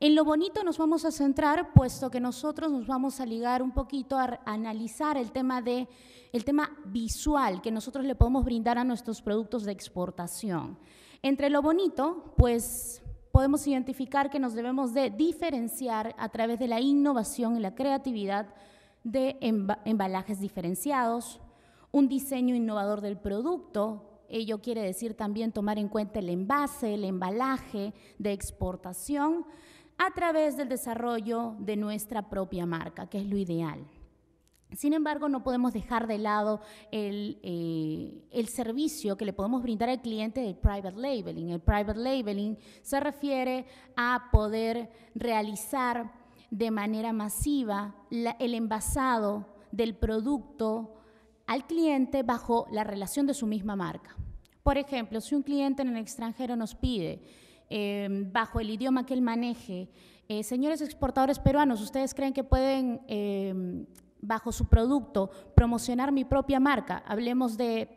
En lo bonito nos vamos a centrar, puesto que nosotros nos vamos a ligar un poquito a analizar el tema, de, el tema visual que nosotros le podemos brindar a nuestros productos de exportación. Entre lo bonito, pues podemos identificar que nos debemos de diferenciar a través de la innovación y la creatividad de embalajes diferenciados, un diseño innovador del producto, Ello quiere decir también tomar en cuenta el envase, el embalaje de exportación, a través del desarrollo de nuestra propia marca, que es lo ideal. Sin embargo, no podemos dejar de lado eh, el, servicio que le podemos brindar al cliente del private labeling. El private labeling se refiere a poder realizar de manera masiva el envasado del producto al cliente bajo la relación de su misma marca. Por ejemplo, si un cliente en el extranjero nos pide Em, bajo el idioma que él maneje. Eh, señores exportadores peruanos, ¿ustedes creen que pueden, em, bajo su producto, promocionar mi propia marca? Hablemos de,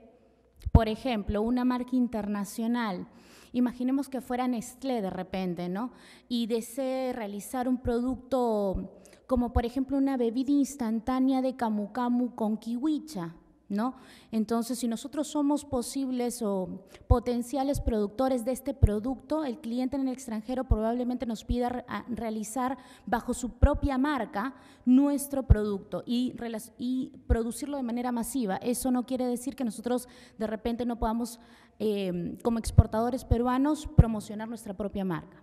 por ejemplo, una marca internacional. Imaginemos que fuera Nestlé de repente, ¿no? Y desee realizar un producto como por ejemplo una bebida instantánea de camu camu con kiwicha. ¿no? Entonces, si nosotros somos posibles o potenciales productores de este producto, el cliente en el extranjero probablemente nos pida realizar bajo su propia marca nuestro producto y, y, producirlo de manera masiva. Eso no quiere decir que nosotros de repente no podamos, eh, como exportadores peruanos, promocionar nuestra propia marca.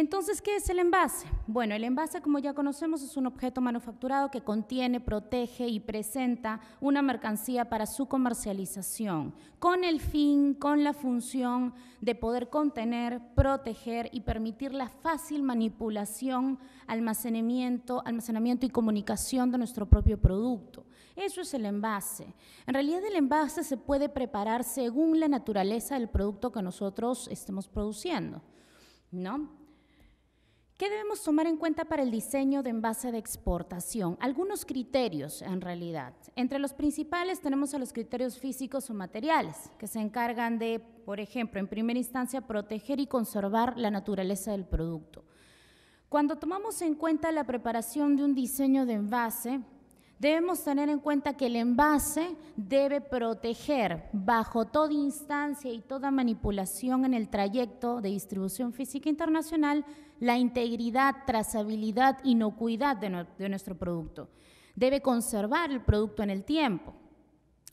Entonces, ¿qué es el envase? Bueno, el envase, como ya conocemos, es un objeto manufacturado que contiene, protege y presenta una mercancía para su comercialización, con el fin, con la función de poder contener, proteger y permitir la fácil manipulación, almacenamiento, almacenamiento y comunicación de nuestro propio producto. Eso es el envase. En realidad el envase se puede preparar según la naturaleza del producto que nosotros estemos produciendo, ¿no? ¿Qué debemos tomar en cuenta para el diseño de envase de exportación? Algunos criterios en realidad. Entre los principales tenemos a los criterios físicos o materiales, que se encargan de, por ejemplo, en primera instancia, proteger y conservar la naturaleza del producto. Cuando tomamos en cuenta la preparación de un diseño de envase, debemos tener en cuenta que el envase debe proteger bajo toda instancia y toda manipulación en el trayecto de distribución física internacional la integridad, trazabilidad, inocuidad de, nuestro producto. Debe conservar el producto en el tiempo.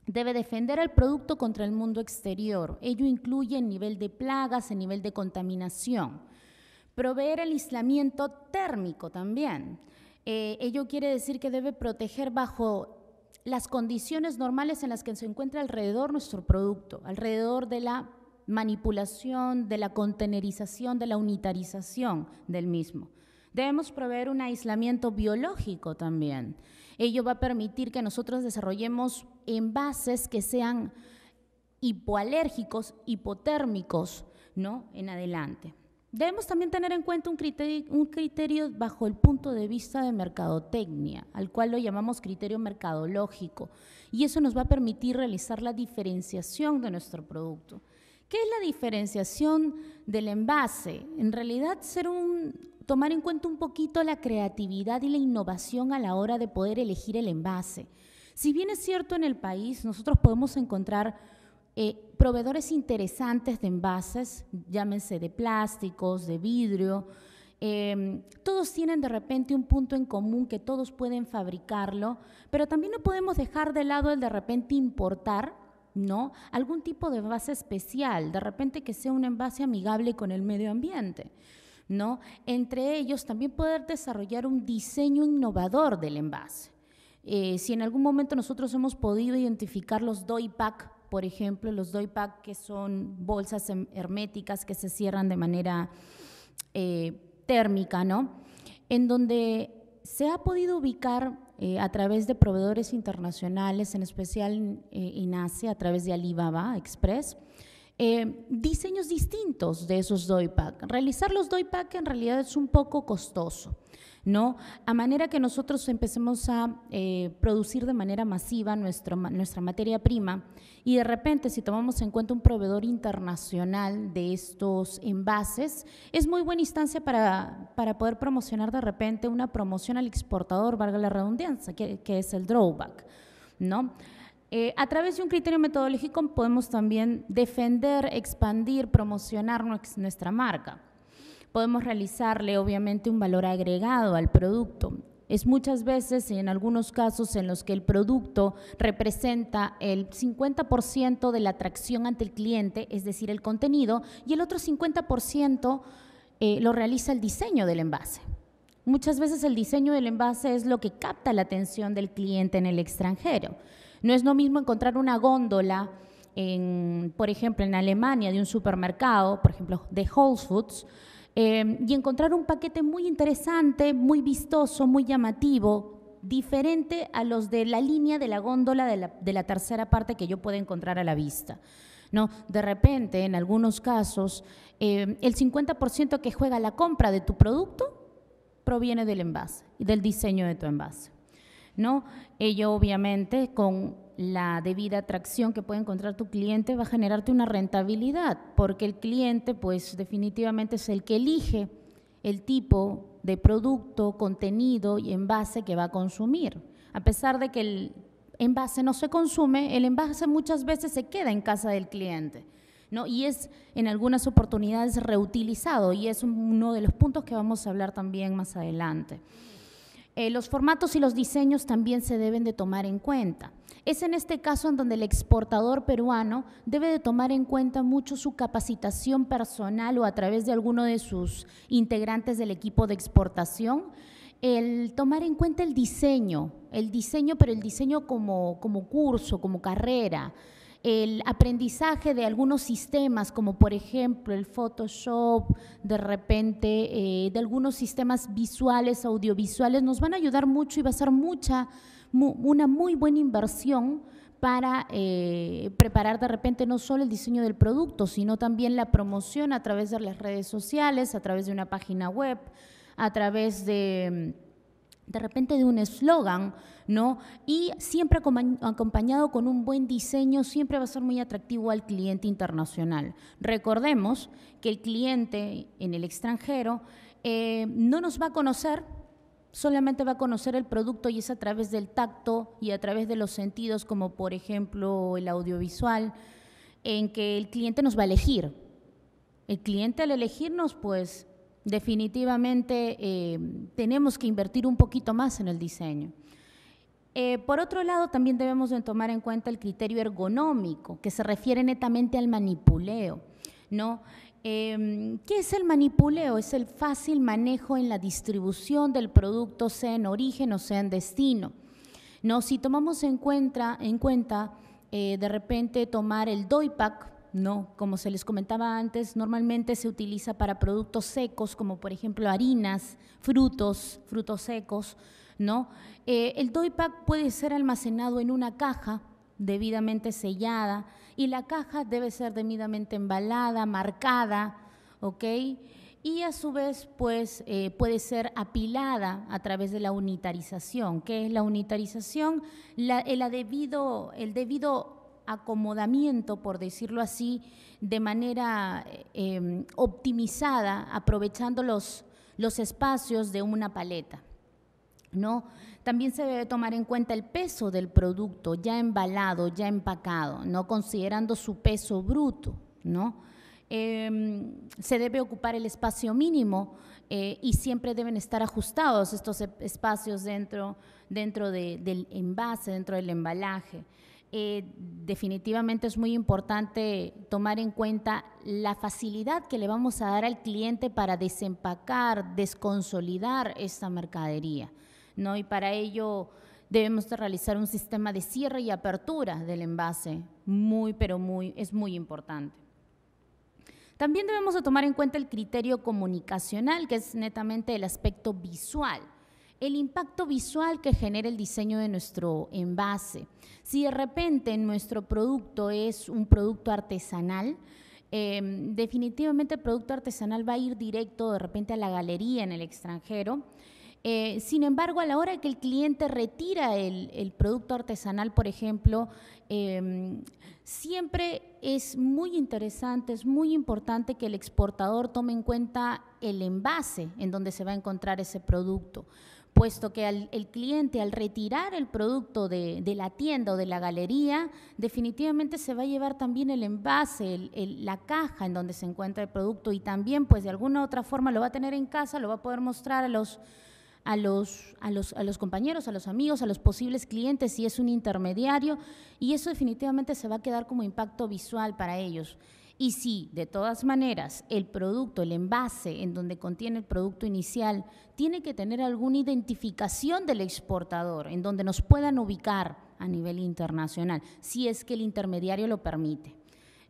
Debe defender el producto contra el mundo exterior. Ello incluye el nivel de plagas, el nivel de contaminación. Proveer el aislamiento térmico también. Eh, ello quiere decir que debe proteger bajo las condiciones normales en las que se encuentra alrededor nuestro producto, alrededor de la manipulación, de la contenerización, de la unitarización del mismo. Debemos proveer un aislamiento biológico también. Ello va a permitir que nosotros desarrollemos envases que sean hipoalérgicos, hipotérmicos, ¿no? En adelante. Debemos también tener en cuenta un criterio, un criterio, bajo el punto de vista de mercadotecnia, al cual lo llamamos criterio mercadológico, y eso nos va a permitir realizar la diferenciación de nuestro producto. ¿Qué es la diferenciación del envase? En realidad, ser un, tomar en cuenta un poquito la creatividad y la innovación a la hora de poder elegir el envase. Si bien es cierto en el país, nosotros podemos encontrar eh, proveedores interesantes de envases, llámense de plásticos, de vidrio. Em, todos tienen de repente un punto en común que todos pueden fabricarlo, pero también no podemos dejar de lado el de repente importar ¿no? Algún tipo de envase especial, de repente que sea un envase amigable con el medio ambiente. ¿No? Entre ellos también poder desarrollar un diseño innovador del envase. Eh, si en algún momento nosotros hemos podido identificar los DOIPAC, por ejemplo, los DOIPAC que son bolsas em, herméticas que se cierran de manera eh, térmica, ¿no? En donde se ha podido ubicar eh, a través de proveedores internacionales, en especial en eh, Asia, a través de Alibaba Express. Eh, diseños distintos de esos DOIPAC. Realizar los DOIPAC en realidad es un poco costoso. ¿no? A manera que nosotros empecemos a eh, producir de manera masiva nuestra materia prima y de repente si tomamos en cuenta un proveedor internacional de estos envases, es muy buena instancia para, poder promocionar de repente una promoción al exportador, valga la redundancia, que, es el drawback, eh, a través de un criterio metodológico podemos también defender, expandir, promocionar nuestra marca podemos realizarle obviamente un valor agregado al producto. Es muchas veces y en algunos casos en los que el producto representa el 50% de la atracción ante el cliente, es decir, el contenido, y el otro 50% eh, lo realiza el diseño del envase. Muchas veces el diseño del envase es lo que capta la atención del cliente en el extranjero. No es lo mismo encontrar una góndola, por ejemplo, en Alemania de un supermercado, por ejemplo, de Whole Foods, Em, y encontrar un paquete muy interesante, muy vistoso, muy llamativo, diferente a los de la línea de la góndola de la, tercera parte que yo puedo encontrar a la vista. ¿no? De repente, en algunos casos, em, el 50% que juega la compra de tu producto proviene del envase y del diseño de tu envase. ¿no? Ello obviamente con la debida atracción que puede encontrar tu cliente va a generarte una rentabilidad, porque el cliente pues definitivamente es el que elige el tipo de producto, contenido y envase que va a consumir. A pesar de que el envase no se consume, el envase muchas veces se queda en casa del cliente. ¿no? Y es en algunas oportunidades reutilizado y es uno de los puntos que vamos a hablar también más adelante. Eh, los formatos y los diseños también se deben de tomar en cuenta. Es en este caso en donde el exportador peruano debe de tomar en cuenta mucho su capacitación personal o a través de alguno de sus integrantes del equipo de exportación, el tomar en cuenta el diseño, el diseño, pero el diseño como curso, como carrera, el aprendizaje de algunos sistemas, como por ejemplo el Photoshop, de repente eh, de algunos sistemas visuales, audiovisuales, nos van a ayudar mucho y va a ser mucha, una muy buena inversión para eh, preparar de repente no solo el diseño del producto, sino también la promoción a través de las redes sociales, a través de una página web, a través de de repente de un eslogan, ¿no? Y siempre acompañado con un buen diseño, siempre va a ser muy atractivo al cliente internacional. Recordemos que el cliente en el extranjero eh, no nos va a conocer, solamente va a conocer el producto y es a través del tacto y a través de los sentidos, como por ejemplo el audiovisual, en que el cliente nos va a elegir. El cliente al elegirnos, pues definitivamente eh, tenemos que invertir un poquito más en el diseño. Eh, por otro lado, también debemos tomar en cuenta el criterio ergonómico, que se refiere netamente al manipuleo. ¿no? Em, ¿Qué es el manipuleo? Es el fácil manejo en la distribución del producto, sea en origen o sea en destino. ¿no? Si tomamos en cuenta, en cuenta eh, de repente tomar el DOIPAC, no, como se les comentaba antes, normalmente se utiliza para productos secos, como por ejemplo harinas, frutos, frutos secos, ¿no? Eh, el DOIPAC puede ser almacenado en una caja debidamente sellada y la caja debe ser debidamente embalada, marcada, ¿ok? Y a su vez, pues, eh, puede ser apilada a través de la unitarización. ¿Qué es la unitarización? el debido acomodamiento, por decirlo así, de manera em, optimizada, aprovechando los, los espacios de una paleta. ¿no? También se debe tomar en cuenta el peso del producto ya embalado, ya empacado, no considerando su peso bruto, ¿no? Em, se debe ocupar el espacio mínimo eh, y siempre deben estar ajustados estos e-, espacios dentro, dentro del envase, dentro del embalaje. Eh, definitivamente es muy importante tomar en cuenta la facilidad que le vamos a dar al cliente para desempacar, desconsolidar esta mercadería. ¿no? Y para ello debemos de realizar un sistema de cierre y apertura del envase, muy, pero muy, es muy importante. También debemos de tomar en cuenta el criterio comunicacional, que es netamente el aspecto visual el impacto visual que genera el diseño de nuestro envase. Si de repente nuestro producto es un producto artesanal, em, definitivamente el producto artesanal va a ir directo de repente a la galería en el extranjero. Eh, sin embargo, a la hora que el cliente retira el, producto artesanal, por ejemplo, em, siempre es muy interesante, es muy importante que el exportador tome en cuenta el envase en donde se va a encontrar ese producto puesto que al, el cliente al retirar el producto de, la tienda o de la galería, definitivamente se va a llevar también el envase, la caja en donde se encuentra el producto y también pues de alguna u otra forma lo va a tener en casa, lo va a poder mostrar a los, a los, a los, a los compañeros, a los amigos, a los posibles clientes si es un intermediario y eso definitivamente se va a quedar como impacto visual para ellos. Y si de todas maneras el producto, el envase en donde contiene el producto inicial, tiene que tener alguna identificación del exportador, en donde nos puedan ubicar a nivel internacional, si es que el intermediario lo permite.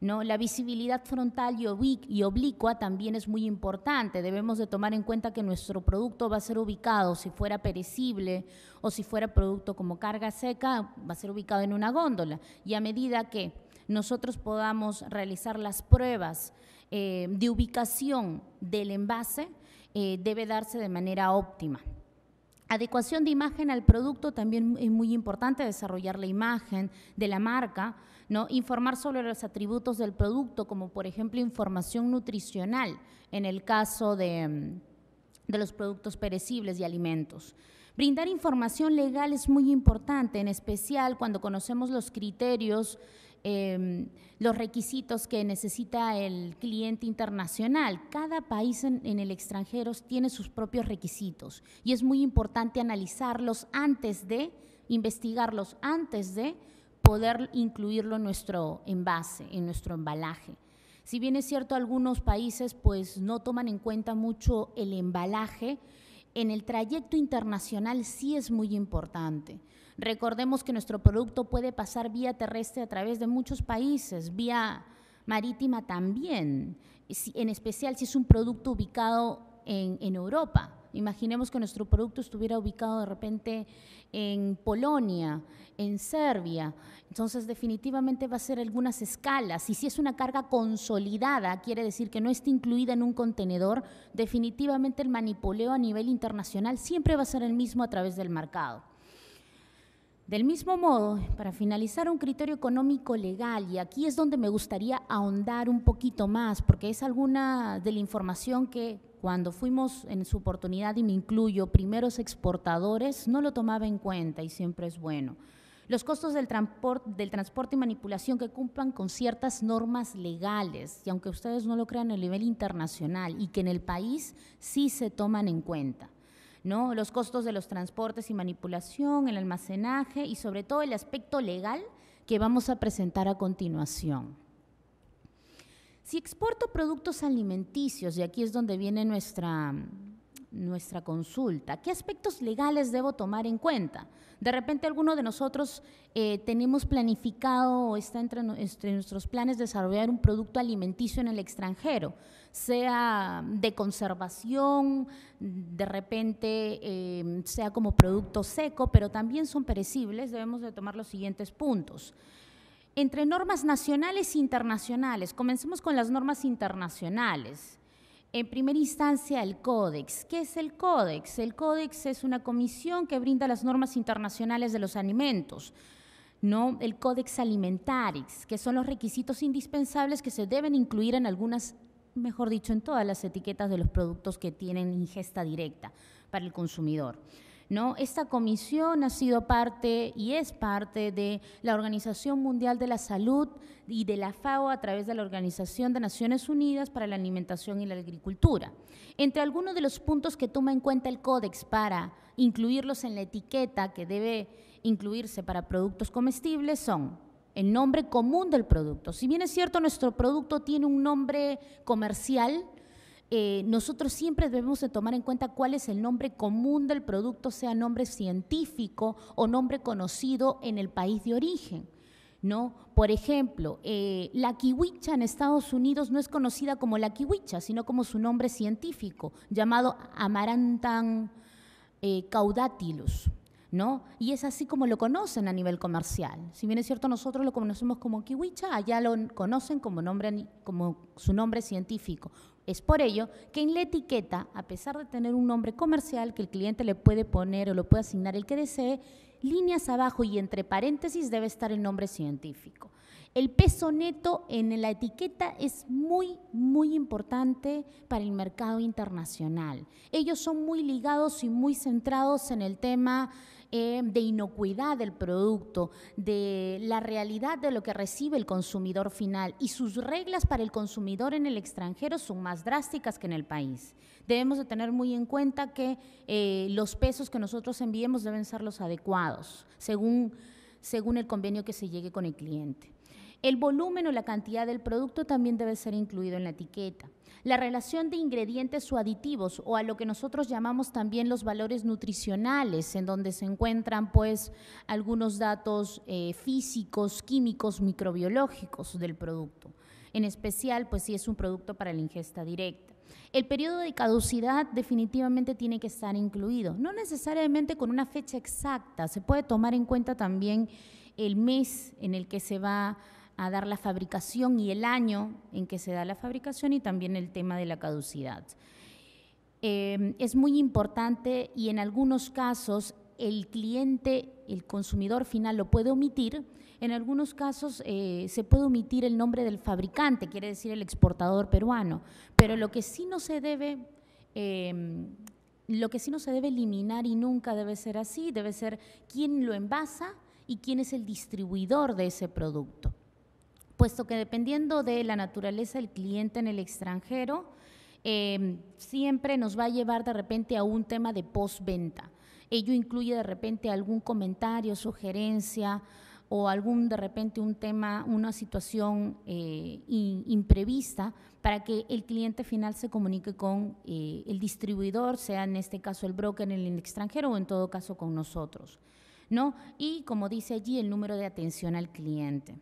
¿No? La visibilidad frontal y oblicua también es muy importante. Debemos de tomar en cuenta que nuestro producto va a ser ubicado, si fuera perecible o si fuera producto como carga seca, va a ser ubicado en una góndola. Y a medida que nosotros podamos realizar las pruebas eh, de ubicación del envase, eh, debe darse de manera óptima. Adecuación de imagen al producto también es muy importante desarrollar la imagen de la marca, ¿no? informar sobre los atributos del producto, como por ejemplo información nutricional en el caso de, de los productos perecibles y alimentos. Brindar información legal es muy importante, en especial cuando conocemos los criterios Em, los requisitos que necesita el cliente internacional. Cada país en, el extranjero tiene sus propios requisitos y es muy importante analizarlos antes de, investigarlos antes de poder incluirlo en nuestro envase, en nuestro embalaje. Si bien es cierto, algunos países pues no toman en cuenta mucho el embalaje, en el trayecto internacional sí es muy importante. Recordemos que nuestro producto puede pasar vía terrestre a través de muchos países, vía marítima también, en especial si es un producto ubicado en, Europa. Imaginemos que nuestro producto estuviera ubicado de repente en Polonia, en Serbia. Entonces definitivamente va a ser algunas escalas. Y si es una carga consolidada, quiere decir que no está incluida en un contenedor, definitivamente el manipuleo a nivel internacional siempre va a ser el mismo a través del mercado. Del mismo modo, para finalizar, un criterio económico legal, y aquí es donde me gustaría ahondar un poquito más, porque es alguna de la información que cuando fuimos en su oportunidad, y me incluyo, primeros exportadores, no lo tomaba en cuenta y siempre es bueno. Los costos del, transport, del transporte y manipulación que cumplan con ciertas normas legales, y aunque ustedes no lo crean a nivel internacional, y que en el país sí se toman en cuenta. Los costos de los transportes y manipulación, el almacenaje y sobre todo el aspecto legal que vamos a presentar a continuación. Si exporto productos alimenticios, y aquí es donde viene nuestra, nuestra consulta? ¿Qué aspectos legales debo tomar en cuenta? De repente alguno de nosotros eh, tenemos planificado o está entre, este, nuestros planes desarrollar un producto alimenticio en el extranjero, sea de conservación, de repente eh, sea como producto seco, pero también son perecibles, debemos de tomar los siguientes puntos entre normas nacionales e internacionales. Comencemos con las normas internacionales. En primera instancia, el Códex. ¿Qué es el Códex? El Códex es una comisión que brinda las normas internacionales de los alimentos. ¿no? El Códex Alimentarix, que son los requisitos indispensables que se deben incluir en algunas, mejor dicho, en todas las etiquetas de los productos que tienen ingesta directa para el consumidor. ¿no? Esta comisión ha sido parte y es parte de la Organización Mundial de la Salud y de la FAO a través de la Organización de Naciones Unidas para la Alimentación y la Agricultura. Entre algunos de los puntos que toma en cuenta el Códex para incluirlos en la etiqueta que debe incluirse para productos comestibles son el nombre común del producto. Si bien es cierto, nuestro producto tiene un nombre comercial, eh, nosotros siempre debemos de tomar en cuenta cuál es el nombre común del producto, sea nombre científico o nombre conocido en el país de origen. ¿no? Por ejemplo, eh, la kiwicha en Estados Unidos no es conocida como la kiwicha, sino como su nombre científico, llamado Amarantan eh, caudatilus. ¿No? Y es así como lo conocen a nivel comercial. Si bien es cierto, nosotros lo conocemos como kiwicha, allá lo conocen como su nombre científico. Es por ello que en la etiqueta, a pesar de tener un nombre comercial que el cliente le puede poner o lo puede asignar el que desee, líneas abajo y entre paréntesis debe estar el nombre científico. El peso neto en la etiqueta es muy, muy importante para el mercado internacional. Ellos son muy ligados y muy centrados en el tema eh, de inocuidad del producto, de la realidad de lo que recibe el consumidor final y sus reglas para el consumidor en el extranjero son más drásticas que en el país. Debemos de tener muy en cuenta que eh, los pesos que nosotros enviemos deben ser los adecuados, según el convenio que se llegue con el cliente. El volumen o la cantidad del producto también debe ser incluido en la etiqueta. La relación de ingredientes o aditivos o a lo que nosotros llamamos también los valores nutricionales, en donde se encuentran pues algunos datos eh, físicos, químicos, microbiológicos del producto. En especial pues si es un producto para la ingesta directa. El periodo de caducidad definitivamente tiene que estar incluido, no necesariamente con una fecha exacta, se puede tomar en cuenta también el mes en el que se va a a dar la fabricación y el año en que se da la fabricación y también el tema de la caducidad. Em, es muy importante y en algunos casos el cliente, el consumidor final lo puede omitir. En algunos casos eh, se puede omitir el nombre del fabricante, quiere decir el exportador peruano, pero lo que sí no se debe... Em, lo que sí no se debe eliminar y nunca debe ser así, debe ser quién lo envasa y quién es el distribuidor de ese producto puesto que dependiendo de la naturaleza del cliente en el extranjero, em, siempre nos va a llevar de repente a un tema de postventa. Ello incluye de repente algún comentario, sugerencia o algún de repente un tema, una situación eh, imprevista para que el cliente final se comunique con eh, el distribuidor, sea en este caso el broker en el extranjero o en todo caso con nosotros. Y como dice allí, el número de atención al cliente.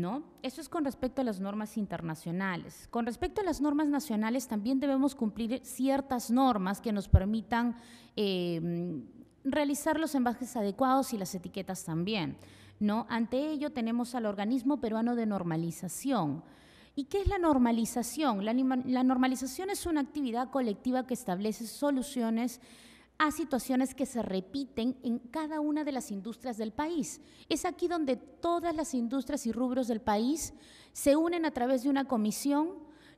¿no? Eso es con respecto a las normas internacionales. Con respecto a las normas nacionales, también debemos cumplir ciertas normas que nos permitan em, realizar los embajes adecuados y las etiquetas también, ¿no? Ante ello tenemos al organismo peruano de normalización. ¿Y qué es la normalización? La, la normalización es una actividad colectiva que establece soluciones a situaciones que se repiten en cada una de las industrias del país. Es aquí donde todas las industrias y rubros del país se unen a través de una comisión,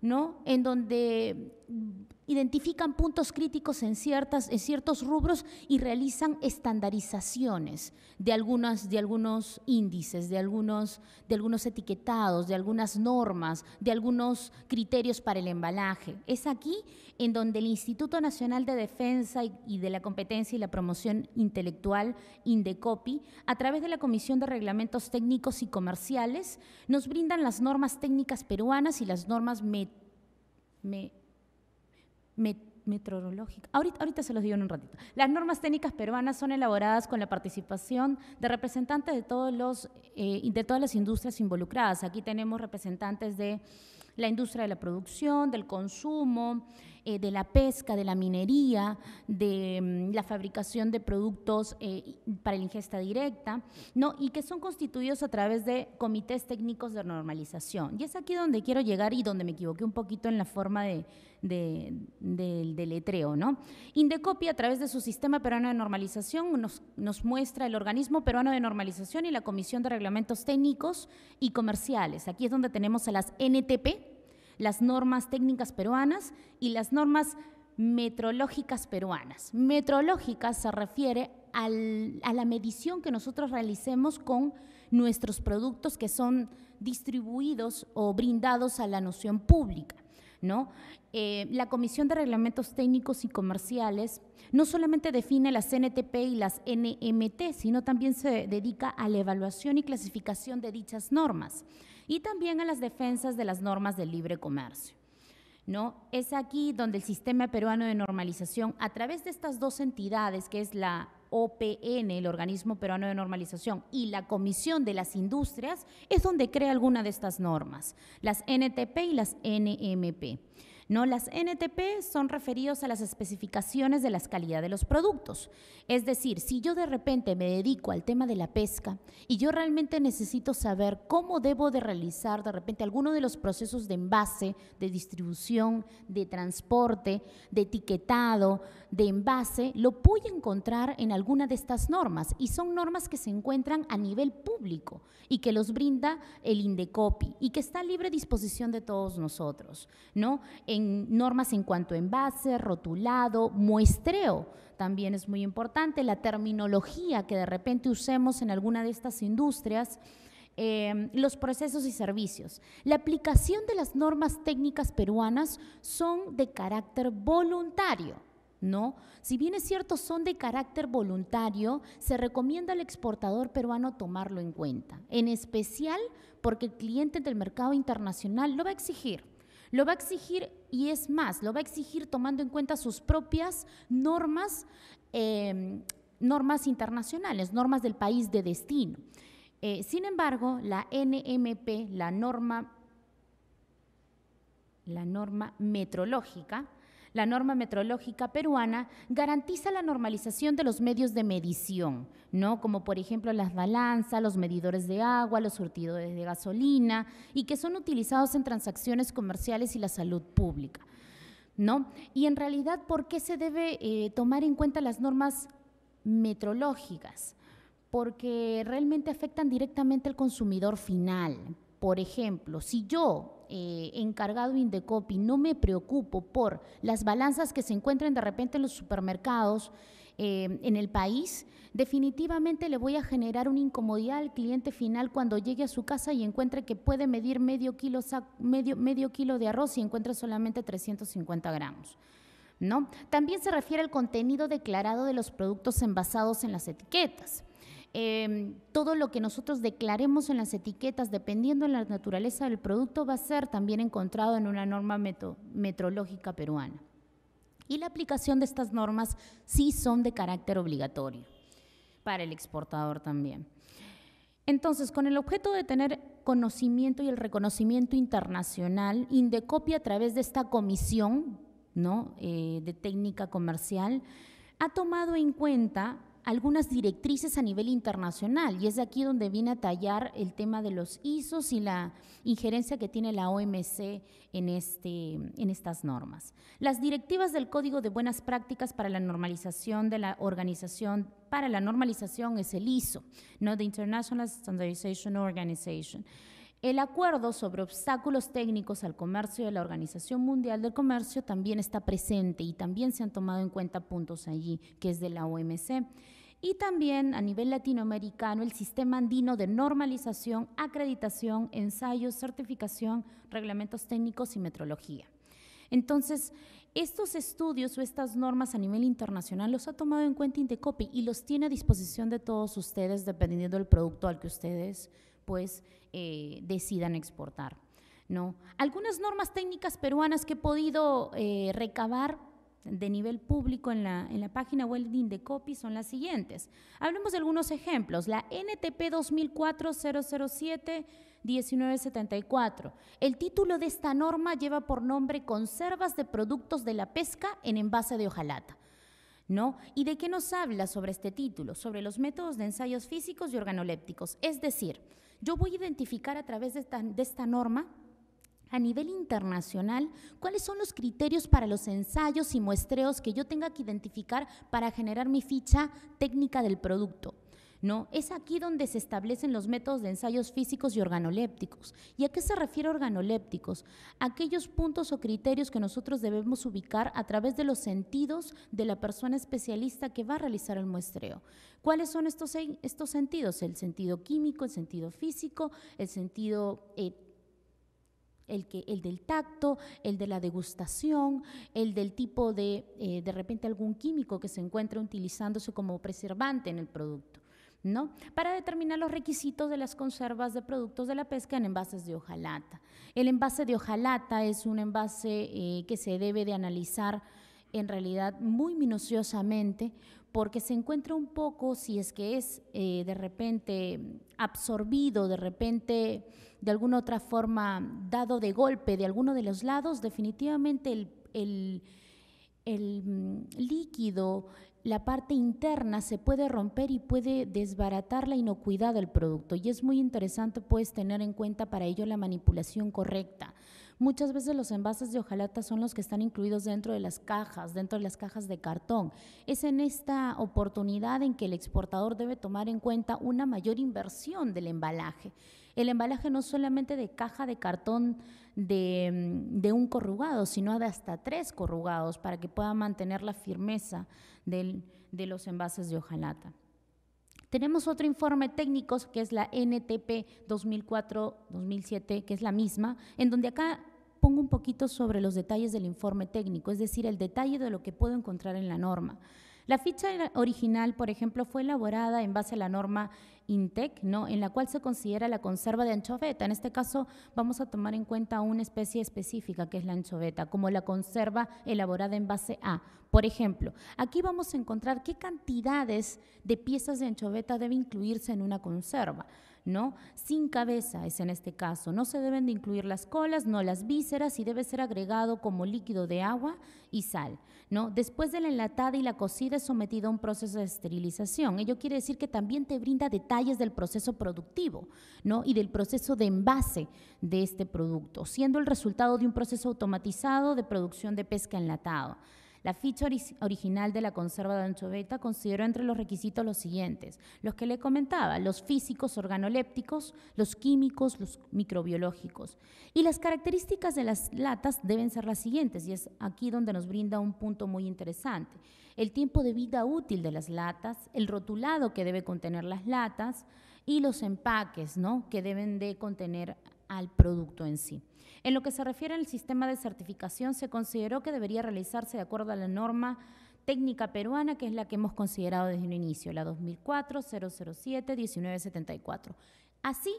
¿no? En donde identifican puntos críticos en, ciertas, en ciertos rubros y realizan estandarizaciones de, algunas, de algunos índices, de algunos, de algunos etiquetados, de algunas normas, de algunos criterios para el embalaje. Es aquí en donde el Instituto Nacional de Defensa y de la Competencia y la Promoción Intelectual, INDECOPI, a través de la Comisión de Reglamentos Técnicos y Comerciales, nos brindan las normas técnicas peruanas y las normas me, me meteorológico Ahorita, se los digo en un ratito. Las normas técnicas peruanas son elaboradas con la participación de representantes de, todos los, eh, de todas las industrias involucradas. Aquí tenemos representantes de la industria de la producción, del consumo, eh, de la pesca, de la minería, de mm, la fabricación de productos eh, para la ingesta directa, ¿no? y que son constituidos a través de comités técnicos de normalización. Y es aquí donde quiero llegar y donde me equivoqué un poquito en la forma de, de, del etreo, ¿no? Indecopia, a través de su sistema peruano de normalización, nos, nos muestra el organismo peruano de normalización y la Comisión de Reglamentos Técnicos y Comerciales. Aquí es donde tenemos a las NTP, las normas técnicas peruanas y las normas metrológicas peruanas. Metrológicas se refiere a la medición que nosotros realicemos con nuestros productos que son distribuidos o brindados a la noción pública. ¿no? Eh, la Comisión de Reglamentos Técnicos y Comerciales no solamente define las NTP y las NMT, sino también se dedica a la evaluación y clasificación de dichas normas y también a las defensas de las normas del libre comercio. ¿No? Es aquí donde el sistema peruano de normalización, a través de estas dos entidades, que es la OPN, el Organismo Peruano de Normalización, y la Comisión de las Industrias, es donde crea alguna de estas normas, las NTP y las NMP. No, las NTP son referidos a las especificaciones de la calidad de los productos. Es decir, si yo de repente me dedico al tema de la pesca y yo realmente necesito saber cómo debo de realizar de repente alguno de los procesos de envase, de distribución, de transporte, de etiquetado, de envase lo puede encontrar en alguna de estas normas y son normas que se encuentran a nivel público y que los brinda el INDECOPI y que está a libre disposición de todos nosotros, ¿no? En normas en cuanto a envase, rotulado, muestreo, también es muy importante, la terminología que de repente usemos en alguna de estas industrias, em, los procesos y servicios. La aplicación de las normas técnicas peruanas son de carácter voluntario ¿no? Si bien es cierto, son de carácter voluntario, se recomienda al exportador peruano tomarlo en cuenta, en especial porque el cliente del mercado internacional lo va a exigir. Lo va a exigir y es más, lo va a exigir tomando en cuenta sus propias normas, em, normas internacionales, normas del país de destino. Eh, sin embargo, la NMP, la norma, la norma metrológica, la norma metrológica peruana garantiza la normalización de los medios de medición, ¿no? como por ejemplo las balanzas, los medidores de agua, los surtidores de gasolina, y que son utilizados en transacciones comerciales y la salud pública. ¿no? Y en realidad, ¿por qué se debe eh, tomar en cuenta las normas metrológicas? Porque realmente afectan directamente al consumidor final. Por ejemplo, si yo eh, encargado Indecopi, no me preocupo por las balanzas que se encuentren de repente en los supermercados eh, en el país, definitivamente le voy a generar una incomodidad al cliente final cuando llegue a su casa y encuentre que puede medir medio kilo, medio, kilo de arroz y encuentre solamente 350 gramos. ¿No? También se refiere al contenido declarado de los productos envasados en las etiquetas. Em, todo lo que nosotros declaremos en las etiquetas, dependiendo de la naturaleza del producto, va a ser también encontrado en una norma metrológica peruana. Y la aplicación de estas normas sí son de carácter obligatorio para el exportador también. Entonces, con el objeto de tener conocimiento y el reconocimiento internacional, Indecopi a través de esta comisión eh, de técnica comercial ha tomado en cuenta algunas directrices a nivel internacional y es de aquí donde viene a tallar el tema de los ISOs y la injerencia que tiene la OMC en, este, en estas normas. Las directivas del Código de Buenas Prácticas para la Normalización de la Organización, para la normalización es el ISO, ¿no? The International Standardization Organization. El acuerdo sobre obstáculos técnicos al comercio de la Organización Mundial del Comercio también está presente y también se han tomado en cuenta puntos allí, que es de la OMC y también a nivel latinoamericano el sistema andino de normalización, acreditación, ensayos, certificación, reglamentos técnicos y metrología. Entonces, estos estudios o estas normas a nivel internacional los ha tomado en cuenta Intecopi y los tiene a disposición de todos ustedes dependiendo del producto al que ustedes pues eh, decidan exportar. ¿no? Algunas normas técnicas peruanas que he podido eh, recabar de nivel público en la, página welding de copy son las siguientes. Hablemos de algunos ejemplos. La NTP 2004-007. 1974. El título de esta norma lleva por nombre Conservas de productos de la pesca en envase de hojalata. ¿No? ¿Y de qué nos habla sobre este título? Sobre los métodos de ensayos físicos y organolépticos. Es decir, yo voy a identificar a través de esta, de esta norma a nivel internacional, cuáles son los criterios para los ensayos y muestreos que yo tenga que identificar para generar mi ficha técnica del producto. ¿no? Es aquí donde se establecen los métodos de ensayos físicos y organolépticos. ¿Y a qué se refiere organolépticos? Aquellos puntos o criterios que nosotros debemos ubicar a través de los sentidos de la persona especialista que va a realizar el muestreo. ¿Cuáles son estos, estos sentidos? El sentido químico, el sentido físico, el sentido eh, el, que, el del tacto, el de la degustación, el del tipo de, eh, de repente, algún químico que se encuentra utilizándose como preservante en el producto. ¿no? Para determinar los requisitos de las conservas de productos de la pesca en envases de hojalata. El envase de hojalata es un envase eh, que se debe de analizar en realidad muy minuciosamente porque se encuentra un poco, si es que es eh, de repente absorbido, de repente de alguna otra forma dado de golpe de alguno de los lados, definitivamente el, el mm, líquido, la parte interna se puede romper y puede desbaratar la inocuidad del producto. Y es muy interesante pues tener en cuenta para ello la manipulación correcta. Muchas veces los envases de hojalata son los que están incluidos dentro de las cajas, dentro de las cajas de cartón. Es en esta oportunidad en que el exportador debe tomar en cuenta una mayor inversión del embalaje. El embalaje no solamente de caja de cartón de, mm, un corrugado, sino de hasta tres corrugados para que pueda mantener la firmeza de los envases de hojalata. Tenemos otro informe técnico que es la NTP 2004-2007, que es la misma, en donde acá pongo un poquito sobre los detalles del informe técnico, es decir, el detalle de lo que puedo encontrar en la norma. La ficha original, por ejemplo, fue elaborada en base a la norma INTEC, ¿no? en la cual se considera la conserva de anchoveta. En este caso vamos a tomar en cuenta una especie específica que es la anchoveta, como la conserva elaborada en base A. Por ejemplo, aquí vamos a encontrar qué cantidades de piezas de anchoveta debe incluirse en una conserva. ¿no? Sin cabeza es en este caso. No se deben de incluir las colas, no las vísceras y debe ser agregado como líquido de agua y sal, ¿no? Después de la enlatada y la cocida es sometido a un proceso de esterilización. Ello quiere decir que también te brinda detalles del proceso productivo, Y del proceso de envase de este producto, siendo el resultado de un proceso automatizado de producción de pesca enlatado. La ficha original de la conserva de anchoveta consideró entre los requisitos los siguientes, los que le comentaba, los físicos organolépticos, los químicos, los microbiológicos. Y las características de las latas deben ser las siguientes, y es aquí donde nos brinda un punto muy interesante. El tiempo de vida útil de las latas, el rotulado que debe contener las latas, y los empaques, ¿no? Que deben de contener al producto en sí. En lo que se refiere al sistema de certificación, se consideró que debería realizarse de acuerdo a la norma técnica peruana, que es la que hemos considerado desde un inicio, la 2004-007-1974, así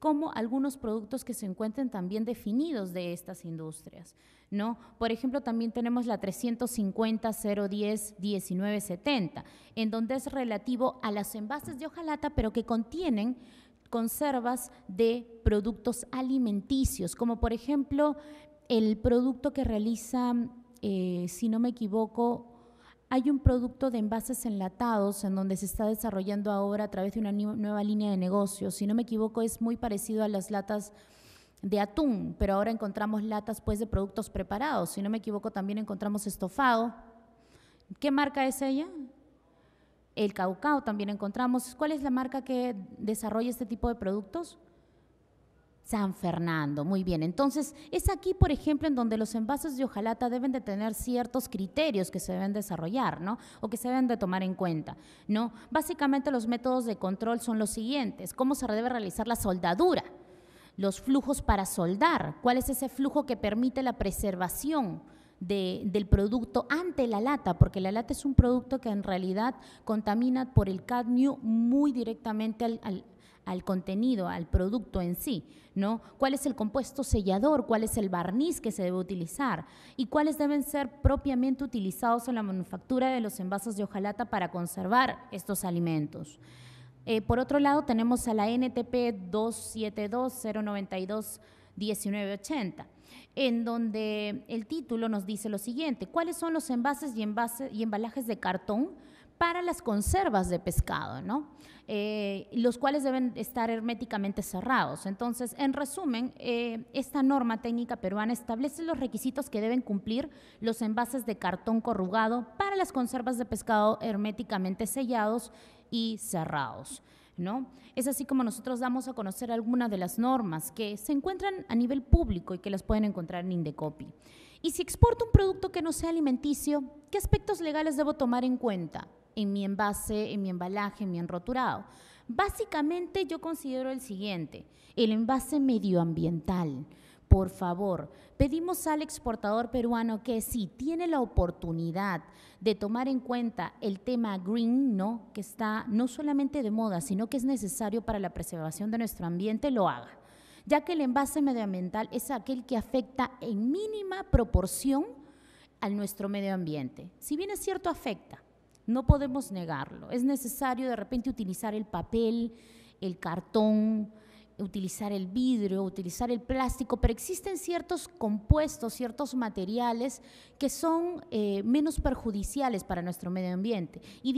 como algunos productos que se encuentren también definidos de estas industrias. ¿no? Por ejemplo, también tenemos la 350-010-1970, en donde es relativo a los envases de hojalata, pero que contienen conservas de productos alimenticios, como por ejemplo el producto que realiza, eh, si no me equivoco, hay un producto de envases enlatados en donde se está desarrollando ahora a través de una nueva línea de negocio. Si no me equivoco, es muy parecido a las latas de atún, pero ahora encontramos latas pues de productos preparados. Si no me equivoco, también encontramos estofado. ¿Qué marca es ella? el caucao también encontramos. ¿Cuál es la marca que desarrolla este tipo de productos? San Fernando, muy bien. Entonces, es aquí, por ejemplo, en donde los envases de hojalata deben de tener ciertos criterios que se deben desarrollar, ¿no? O que se deben de tomar en cuenta, ¿no? Básicamente los métodos de control son los siguientes. ¿Cómo se debe realizar la soldadura? Los flujos para soldar. ¿Cuál es ese flujo que permite la preservación? del producto ante la lata, porque la lata es un producto que en realidad contamina por el cadmio muy directamente al, contenido, al producto en sí, ¿no? ¿Cuál es el compuesto sellador? ¿Cuál es el barniz que se debe utilizar? ¿Y cuáles deben ser propiamente utilizados en la manufactura de los envases de hojalata para conservar estos alimentos? Eh, por otro lado, tenemos a la NTP 272 092 1980 en donde el título nos dice lo siguiente, ¿cuáles son los envases y, y embalajes de cartón para las conservas de pescado, ¿no? Eh, los cuales deben estar herméticamente cerrados. Entonces, en resumen, eh, esta norma técnica peruana establece los requisitos que deben cumplir los envases de cartón corrugado para las conservas de pescado herméticamente sellados y cerrados. Es así como nosotros damos a conocer algunas de las normas que se encuentran a nivel público y que las pueden encontrar en Indecopi. Y si exporto un producto que no sea alimenticio, ¿qué aspectos legales debo tomar en cuenta en mi envase, en mi embalaje, en mi enroturado? Básicamente yo considero el siguiente, el envase medioambiental. Por favor, pedimos al exportador peruano que si tiene la oportunidad de tomar en cuenta el tema green, ¿no? que está no solamente de moda, sino que es necesario para la preservación de nuestro ambiente, lo haga, ya que el envase medioambiental es aquel que afecta en mínima proporción a nuestro medio ambiente. Si bien es cierto, afecta, no podemos negarlo. Es necesario de repente utilizar el papel, el cartón, utilizar el vidrio, utilizar el plástico, pero existen ciertos compuestos, ciertos materiales que son eh, menos perjudiciales para nuestro medio ambiente y,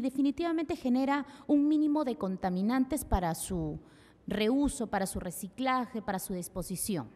definitivamente genera un mínimo de contaminantes para su reuso, para su reciclaje, para su disposición.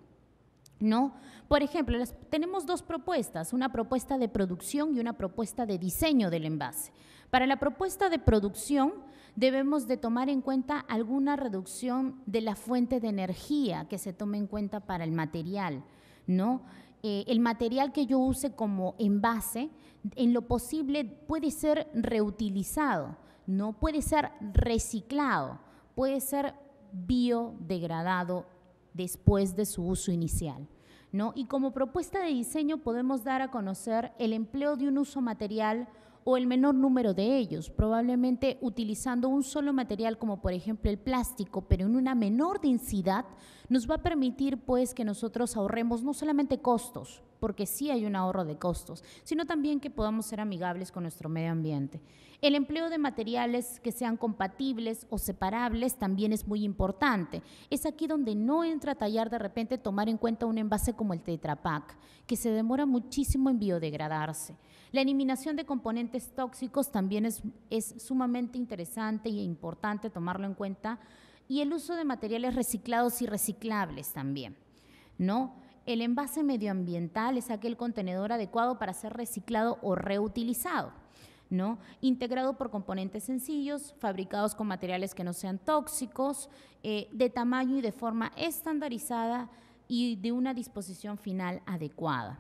¿no? Por ejemplo, tenemos dos propuestas, una propuesta de producción y una propuesta de diseño del envase. Para la propuesta de producción, debemos de tomar en cuenta alguna reducción de la fuente de energía que se tome en cuenta para el material, ¿no? Eh, el material que yo use como envase, en lo posible puede ser reutilizado, ¿no? Puede ser reciclado, puede ser biodegradado después de su uso inicial. ¿No? Y como propuesta de diseño podemos dar a conocer el empleo de un uso material o el menor número de ellos, probablemente utilizando un solo material como por ejemplo el plástico, pero en una menor densidad, nos va a permitir pues que nosotros ahorremos no solamente costos, porque sí hay un ahorro de costos, sino también que podamos ser amigables con nuestro medio ambiente. El empleo de materiales que sean compatibles o separables también es muy importante. Es aquí donde no entra a tallar de repente tomar en cuenta un envase como el Tetra Pak, que se demora muchísimo en biodegradarse. La eliminación de componentes tóxicos también es, es sumamente interesante y importante tomarlo en cuenta y el uso de materiales reciclados y reciclables también, ¿no? el envase medioambiental es aquel contenedor adecuado para ser reciclado o reutilizado. ¿no? Integrado por componentes sencillos, fabricados con materiales que no sean tóxicos, eh, de tamaño y de forma estandarizada y de una disposición final adecuada.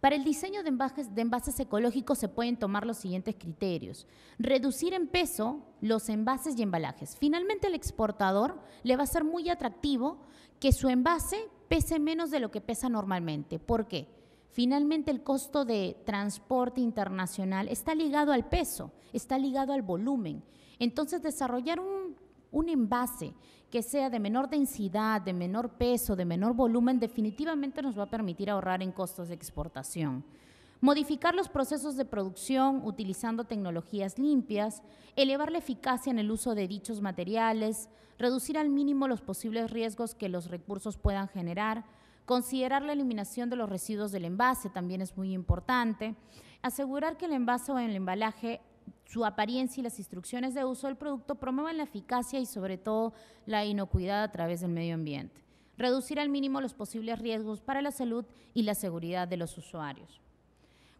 Para el diseño de envases, de envases, ecológicos se pueden tomar los siguientes criterios. Reducir en peso los envases y embalajes. Finalmente, el exportador le va a ser muy atractivo que su envase pese menos de lo que pesa normalmente. ¿Por qué? Finalmente el costo de transporte internacional está ligado al peso, está ligado al volumen. Entonces desarrollar un, un envase que sea de menor densidad, de menor peso, de menor volumen, definitivamente nos va a permitir ahorrar en costos de exportación modificar los procesos de producción utilizando tecnologías limpias, elevar la eficacia en el uso de dichos materiales, reducir al mínimo los posibles riesgos que los recursos puedan generar, considerar la eliminación de los residuos del envase también es muy importante, asegurar que el envase o el embalaje su apariencia y las instrucciones de uso del producto promuevan la eficacia y sobre todo la inocuidad a través del medio ambiente, reducir al mínimo los posibles riesgos para la salud y la seguridad de los usuarios.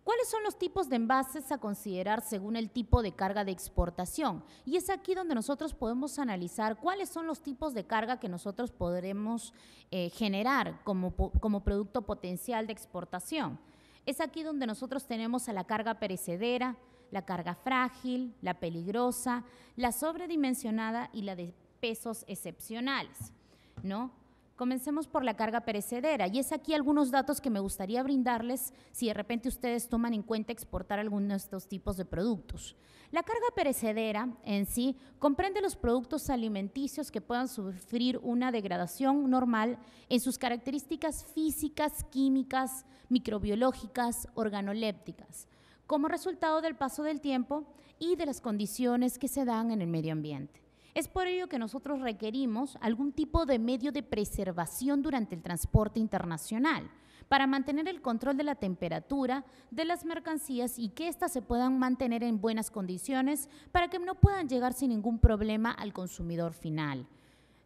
¿Cuáles son los tipos de envases a considerar según el tipo de carga de exportación? Y es aquí donde nosotros podemos analizar cuáles son los tipos de carga que nosotros podremos eh, generar como, como producto potencial de exportación. Es aquí donde nosotros tenemos a la carga perecedera, la carga frágil, la peligrosa, la sobredimensionada y la de pesos excepcionales. ¿no? Comencemos por la carga perecedera y es aquí algunos datos que me gustaría brindarles si de repente ustedes toman en cuenta exportar algunos de estos tipos de productos. La carga perecedera en sí comprende los productos alimenticios que puedan sufrir una degradación normal en sus características físicas, químicas, microbiológicas, organolépticas, como resultado del paso del tiempo y de las condiciones que se dan en el medio ambiente. Es por ello que nosotros requerimos algún tipo de medio de preservación durante el transporte internacional para mantener el control de la temperatura de las mercancías y que éstas se puedan mantener en buenas condiciones para que no puedan llegar sin ningún problema al consumidor final.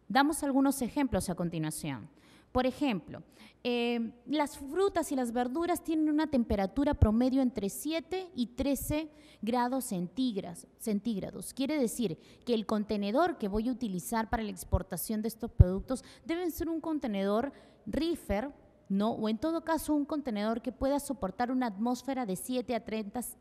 Damos algunos ejemplos a continuación. Por ejemplo, eh, las frutas y las verduras tienen una temperatura promedio entre 7 y 13 grados centígrados, Quiere decir que el contenedor que voy a utilizar para la exportación de estos productos debe ser un contenedor reefer, ¿no? O en todo caso, un contenedor que pueda soportar una atmósfera de 7 a,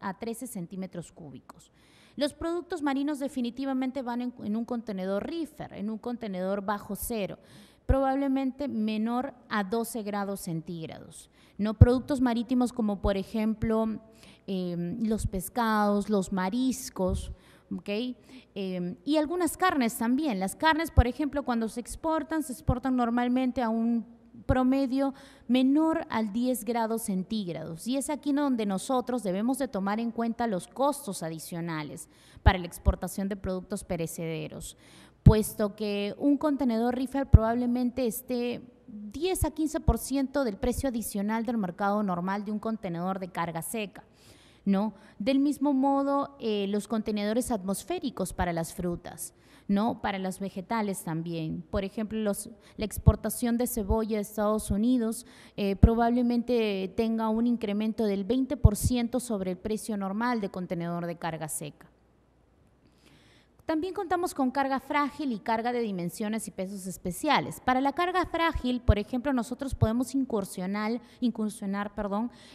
a 13 centímetros cúbicos. Los productos marinos definitivamente van en, en un contenedor reefer, en un contenedor bajo cero probablemente menor a 12 grados centígrados. ¿no? Productos marítimos como por ejemplo em, los pescados, los mariscos, em, y algunas carnes también. Las carnes, por ejemplo, cuando se exportan, se exportan normalmente a un promedio menor al 10 grados centígrados. Y es aquí donde nosotros debemos de tomar en cuenta los costos adicionales para la exportación de productos perecederos puesto que un contenedor reefer probablemente esté 10 a 15% del precio adicional del mercado normal de un contenedor de carga seca. ¿No? Del mismo modo, eh, los contenedores atmosféricos para las frutas, ¿no? Para los vegetales también. Por ejemplo, la exportación de cebolla a Estados Unidos eh, probablemente tenga un incremento del 20% sobre el precio normal de contenedor de carga seca. También contamos con carga frágil y carga de dimensiones y pesos especiales. Para la carga frágil, por ejemplo, nosotros podemos incursionar,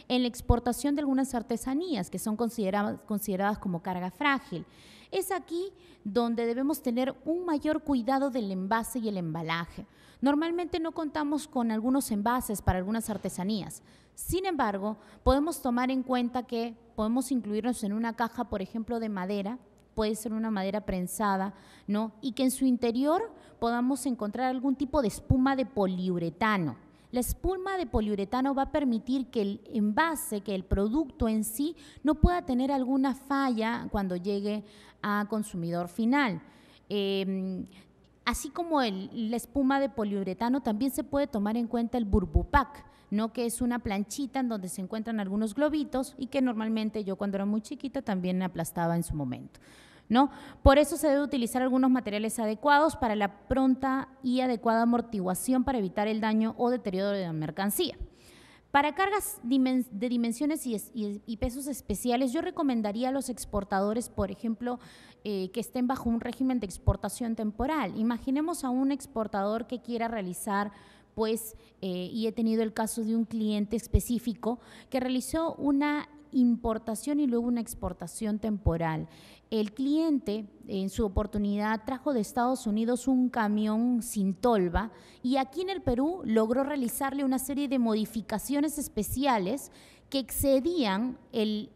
en la exportación de algunas artesanías que son consideradas, consideradas como carga frágil. Es aquí donde debemos tener un mayor cuidado del envase y el embalaje. Normalmente no contamos con algunos envases para algunas artesanías. Sin embargo, podemos tomar en cuenta que podemos incluirnos en una caja, por ejemplo, de madera puede ser una madera prensada, ¿no? Y que en su interior podamos encontrar algún tipo de espuma de poliuretano. La espuma de poliuretano va a permitir que el envase, que el producto en sí, no pueda tener alguna falla cuando llegue a consumidor final. Em, así como la espuma de poliuretano, también se puede tomar en cuenta el burbupac, ¿no? que es una planchita en donde se encuentran algunos globitos y que normalmente yo cuando era muy chiquita también aplastaba en su momento. Por eso se debe utilizar algunos materiales adecuados para la pronta y adecuada amortiguación para evitar el daño o deterioro de la mercancía. Para cargas de dimensiones y, pesos especiales, yo recomendaría a los exportadores, por ejemplo, eh, que estén bajo un régimen de exportación temporal. Imaginemos a un exportador que quiera realizar, pues, eh, y he tenido el caso de un cliente específico que realizó una importación y luego una exportación temporal. El cliente en su oportunidad trajo de Estados Unidos un camión sin tolva y aquí en el Perú logró realizarle una serie de modificaciones especiales que excedían el,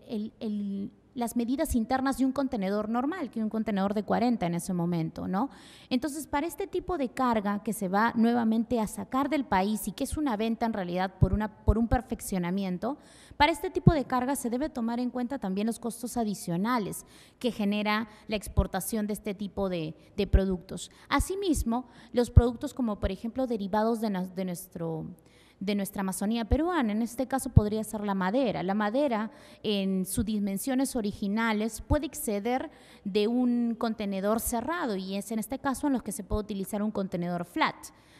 las medidas internas de un contenedor normal, que un contenedor de 40 en ese momento, ¿no? Entonces, para este tipo de carga que se va nuevamente a sacar del país y que es una venta en realidad por, una, por un perfeccionamiento, para este tipo de carga se debe tomar en cuenta también los costos adicionales que genera la exportación de este tipo de, productos. Asimismo, los productos como, por ejemplo, derivados de nuestro de nuestra Amazonía peruana. En este caso podría ser la madera. La madera en sus dimensiones originales puede exceder de un contenedor cerrado y es en este caso en los que se puede utilizar un contenedor flat.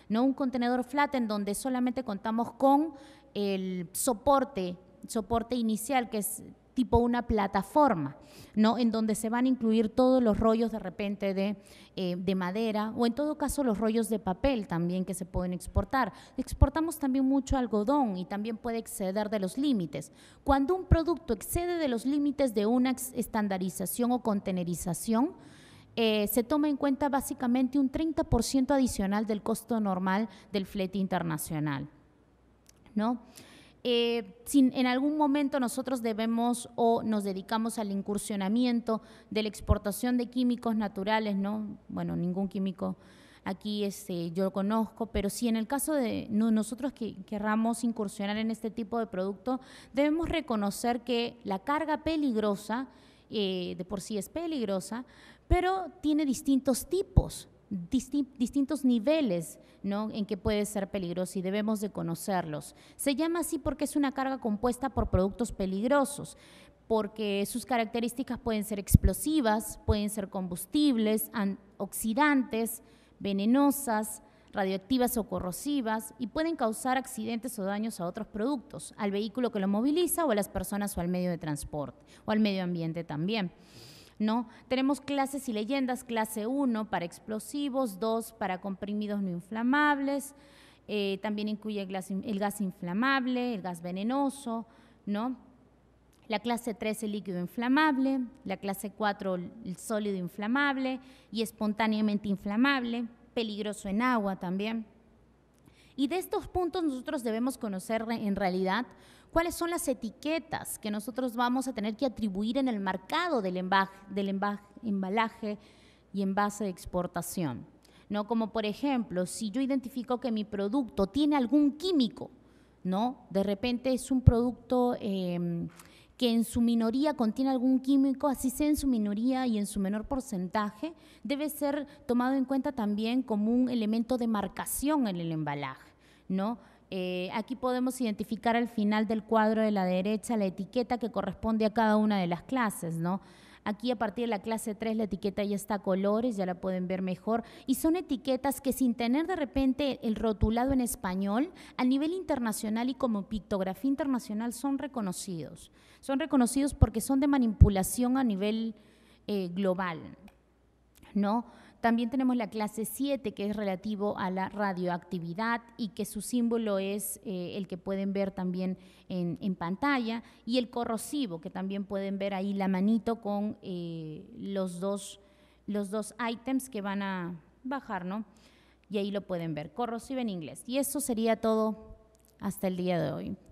No un contenedor flat en donde solamente contamos con el soporte soporte inicial que es tipo una plataforma, ¿no? En donde se van a incluir todos los rollos de repente de, eh, de, madera o en todo caso los rollos de papel también que se pueden exportar. Exportamos también mucho algodón y también puede exceder de los límites. Cuando un producto excede de los límites de una estandarización o contenerización, eh, se toma en cuenta básicamente un 30% adicional del costo normal del flete internacional, ¿no? Eh, si en algún momento nosotros debemos o nos dedicamos al incursionamiento de la exportación de químicos naturales, ¿no? Bueno, ningún químico aquí este, yo lo conozco, pero si en el caso de nosotros que querramos incursionar en este tipo de producto, debemos reconocer que la carga peligrosa, eh, de por sí es peligrosa, pero tiene distintos tipos distintos niveles en que puede ser peligroso y debemos de conocerlos. Se llama así porque es una carga compuesta por productos peligrosos porque sus características pueden ser explosivas, pueden ser combustibles, oxidantes, venenosas, radioactivas o corrosivas y pueden causar accidentes o daños a otros productos, al vehículo que lo moviliza o a las personas o al medio de transporte o al medio ambiente también. No, tenemos clases y leyendas, clase 1 para explosivos, 2 para comprimidos no inflamables, eh, también incluye el gas, inflamable, el gas venenoso, ¿no? La clase 3 el líquido inflamable, la clase 4 el sólido inflamable y espontáneamente inflamable, peligroso en agua también. Y de estos puntos nosotros debemos conocer en realidad cuáles son las etiquetas que nosotros vamos a tener que atribuir en el mercado del, del embalaje y envase de exportación. ¿no? Como por ejemplo, si yo identifico que mi producto tiene algún químico, ¿no? de repente es un producto em, que en su minoría contiene algún químico, así sea en su minoría y en su menor porcentaje, debe ser tomado en cuenta también como un elemento de marcación en el embalaje. ¿no? Eh, aquí podemos identificar al final del cuadro de la derecha la etiqueta que corresponde a cada una de las clases, ¿no? Aquí a partir de la clase 3 la etiqueta ya está a colores, ya la pueden ver mejor. Y son etiquetas que sin tener de repente el rotulado en español, a nivel internacional y como pictografía internacional son reconocidos. Son reconocidos porque son de manipulación a nivel eh, global, ¿no? También tenemos la clase 7, que es relativo a la radioactividad y que su símbolo es eh, el que pueden ver también en, pantalla, y el corrosivo, que también pueden ver ahí la manito con eh, los dos los dos ítems que van a bajar, ¿no? Y ahí lo pueden ver, corrosivo en inglés. Y eso sería todo hasta el día de hoy.